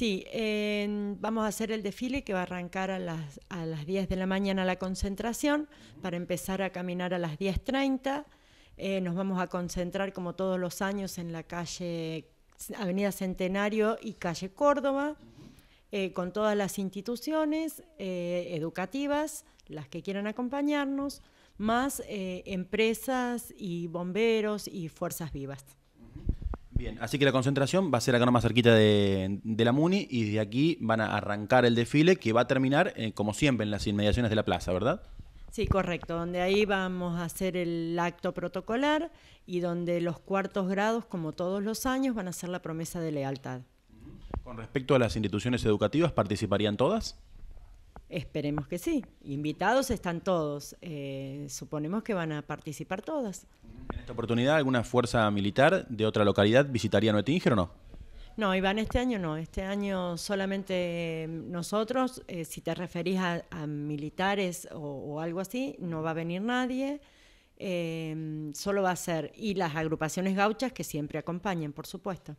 Sí, vamos a hacer el desfile que va a arrancar a las, a las 10 de la mañana la concentración para empezar a caminar a las 10.30. Eh, nos vamos a concentrar como todos los años en la calle Avenida Centenario y calle Córdoba, eh, con todas las instituciones eh, educativas, las que quieran acompañarnos, más eh, empresas y bomberos y fuerzas vivas. Bien, así que la concentración va a ser acá más cerquita de, la MUNI y de aquí van a arrancar el desfile que va a terminar, eh, como siempre, en las inmediaciones de la plaza, ¿verdad? Sí, correcto, donde ahí vamos a hacer el acto protocolar y donde los cuartos grados, como todos los años, van a ser la promesa de lealtad. Con respecto a las instituciones educativas, ¿participarían todas? Esperemos que sí. Invitados están todos. Eh, suponemos que van a participar todas. En esta oportunidad, ¿alguna fuerza militar de otra localidad visitaría Nuetinger o no? No, Iván, este año no. Este año solamente eh, nosotros, eh, si te referís a, militares o, algo así, no va a venir nadie. Eh, solo va a ser, y las agrupaciones gauchas que siempre acompañan, por supuesto.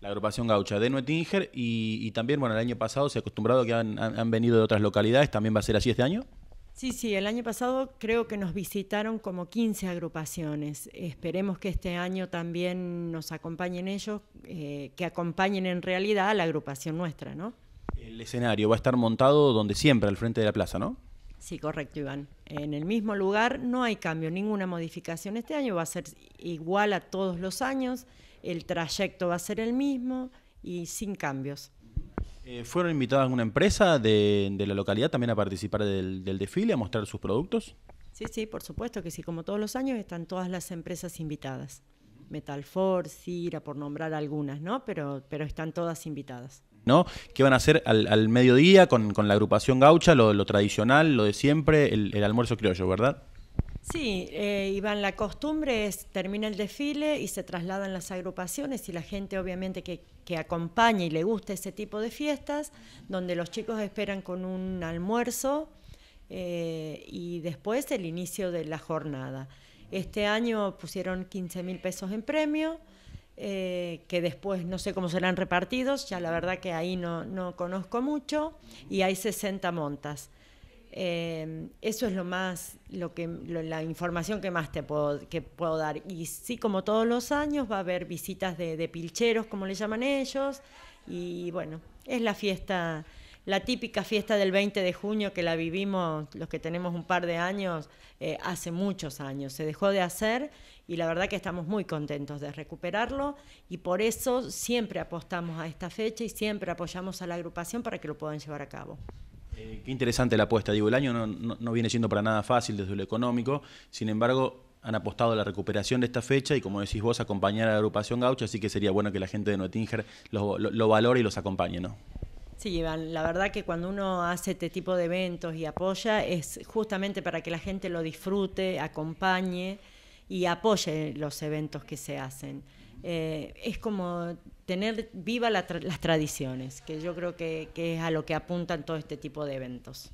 La agrupación gaucha de Nuetinger y, también, bueno, el año pasado se ha acostumbrado que han venido de otras localidades, ¿también va a ser así este año? Sí, sí, el año pasado creo que nos visitaron como 15 agrupaciones. Esperemos que este año también nos acompañen ellos, eh, que acompañen en realidad a la agrupación nuestra, ¿no? El escenario va a estar montado donde siempre, al frente de la plaza, ¿no? Sí, correcto, Iván. En el mismo lugar no hay cambio, ninguna modificación este año, va a ser igual a todos los años, el trayecto va a ser el mismo y sin cambios. Eh, ¿Fueron invitadas una alguna empresa de, la localidad también a participar del, del, desfile, a mostrar sus productos? Sí, sí, por supuesto que sí. Como todos los años están todas las empresas invitadas. Metalfor, Cira, por nombrar algunas, ¿no? Pero, pero están todas invitadas. ¿No? ¿Qué van a hacer al, al mediodía con, la agrupación gaucha, lo, lo tradicional, lo de siempre, el, el almuerzo criollo, verdad? Sí, eh, Iván, la costumbre es, termina el desfile y se trasladan las agrupaciones y la gente obviamente que, que acompaña y le gusta ese tipo de fiestas, donde los chicos esperan con un almuerzo eh, y después el inicio de la jornada. Este año pusieron 15 mil pesos en premio, eh, que después no sé cómo serán repartidos, ya la verdad que ahí no, no conozco mucho, y hay 60 montas. Em, eso es lo más, lo que, la información que más te puedo, que puedo dar. Y sí, como todos los años, va a haber visitas de, pilcheros, como le llaman ellos. Y bueno, es la fiesta, la típica fiesta del 20 de junio que la vivimos los que tenemos un par de años, eh, hace muchos años. Se dejó de hacer y la verdad que estamos muy contentos de recuperarlo y por eso siempre apostamos a esta fecha y siempre apoyamos a la agrupación para que lo puedan llevar a cabo. Eh, qué interesante la apuesta. Digo, el año no, viene siendo para nada fácil desde lo económico. Sin embargo, han apostado a la recuperación de esta fecha y, como decís vos, acompañar a la agrupación Gaucho, Así que sería bueno que la gente de Nottinger lo, valore y los acompañe, ¿no? Sí, Iván, la verdad que cuando uno hace este tipo de eventos y apoya es justamente para que la gente lo disfrute, acompañe y apoye los eventos que se hacen. Eh, es como tener viva las tradiciones, que yo creo que, que es a lo que apuntan todo este tipo de eventos.